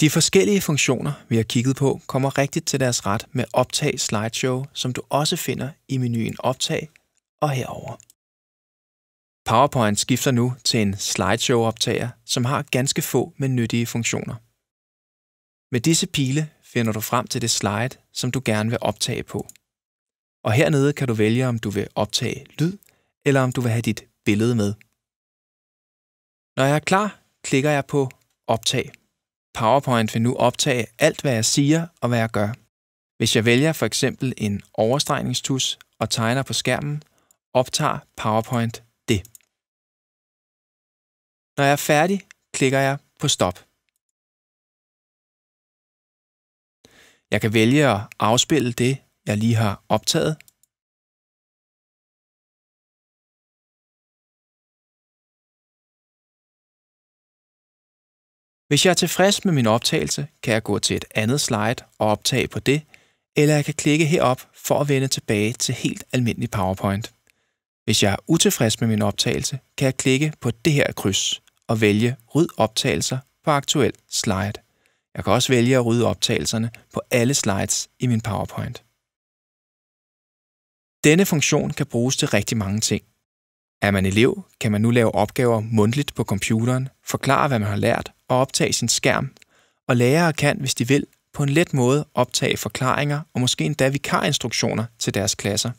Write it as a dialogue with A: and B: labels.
A: De forskellige funktioner, vi har kigget på, kommer rigtigt til deres ret med Optag Slideshow, som du også finder i menuen Optag og herover. PowerPoint skifter nu til en slideshow-optager, som har ganske få, men nyttige funktioner. Med disse pile finder du frem til det slide, som du gerne vil optage på. Og hernede kan du vælge, om du vil optage lyd, eller om du vil have dit billede med. Når jeg er klar, klikker jeg på Optag. PowerPoint vil nu optage alt, hvad jeg siger og hvad jeg gør. Hvis jeg vælger for eksempel en overstregningstus og tegner på skærmen, optager PowerPoint det. Når jeg er færdig, klikker
B: jeg på stop. Jeg kan vælge at afspille det, jeg lige har optaget,
A: Hvis jeg er tilfreds med min optagelse, kan jeg gå til et andet slide og optage på det, eller jeg kan klikke herop for at vende tilbage til helt almindelig PowerPoint. Hvis jeg er utilfreds med min optagelse, kan jeg klikke på det her kryds og vælge Ryd optagelser på aktuel slide. Jeg kan også vælge at rydde optagelserne på alle slides i min PowerPoint. Denne funktion kan bruges til rigtig mange ting. Er man elev, kan man nu lave opgaver mundtligt på computeren, forklare hvad man har lært at optage sin skærm, og lærere kan, hvis de vil, på en let måde optage forklaringer og måske endda vikarinstruktioner til deres klasser.